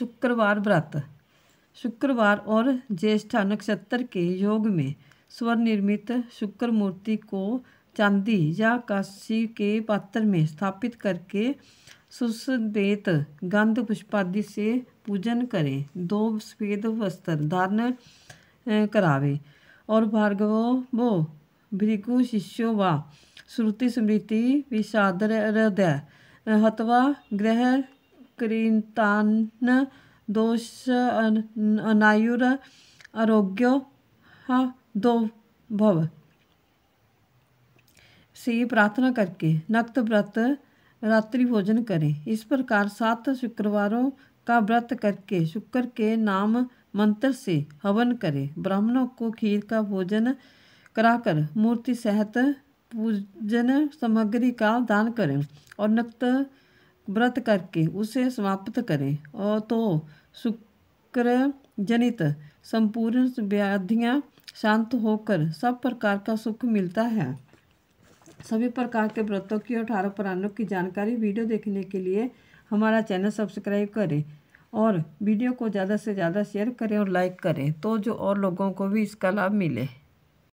शुक्रवार व्रत शुक्रवार और ज्येष्ठा नक्षत्र के योग में स्वनिर्मित शुक्र मूर्ति को चांदी या काशी के पात्र में स्थापित करके सुसदेत गंध पुष्पादि से पूजन करें दो सफेद वस्त्र धारण करावे और भार्गव वो भृगु शिष्यो व श्रुति स्मृति विषादर हृदय हतवा ग्रह कृतान् दोष अनायुर आरोग्य दो भव से प्रार्थना करके नक्त व्रत रात्रि भोजन करें इस प्रकार सात शुक्रवारों का व्रत करके शुक्र के नाम मंत्र से हवन करें ब्राह्मणों को खीर का भोजन कराकर मूर्ति सहित पूजन सामग्री का दान करें और नक्त व्रत करके उसे समाप्त करें और तो शुक्र जनित संपूर्ण व्याधियाँ शांत होकर सब प्रकार का सुख मिलता है सभी प्रकार के व्रतों की और अठारह पुराणों की जानकारी वीडियो देखने के लिए हमारा चैनल सब्सक्राइब करें और वीडियो को ज़्यादा से ज़्यादा शेयर करें और लाइक करें तो जो और लोगों को भी इसका लाभ मिले